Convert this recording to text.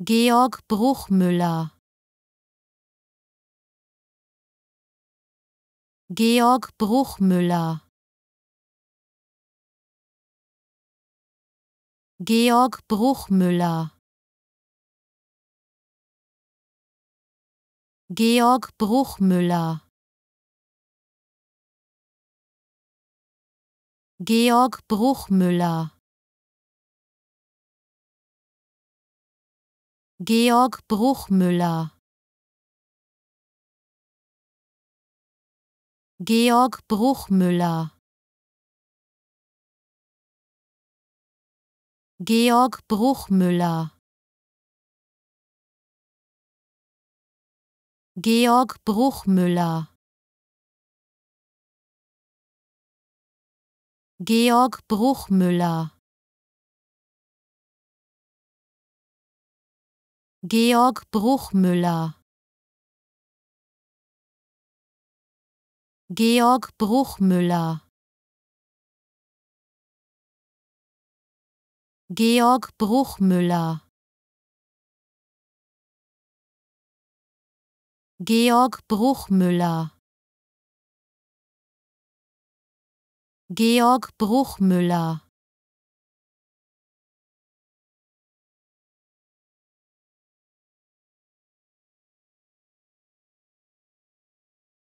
Georg Bruchmüller Georg Bruchmüller Georg Bruchmüller Georg Bruchmüller Georg Bruchmüller Georg Bruchmüller Georg Bruchmüller Georg Bruchmüller Georg Bruchmüller Georg Bruchmüller Georg Bruchmüller Georg Bruchmüller Georg Bruchmüller Georg Bruchmüller Georg Bruchmüller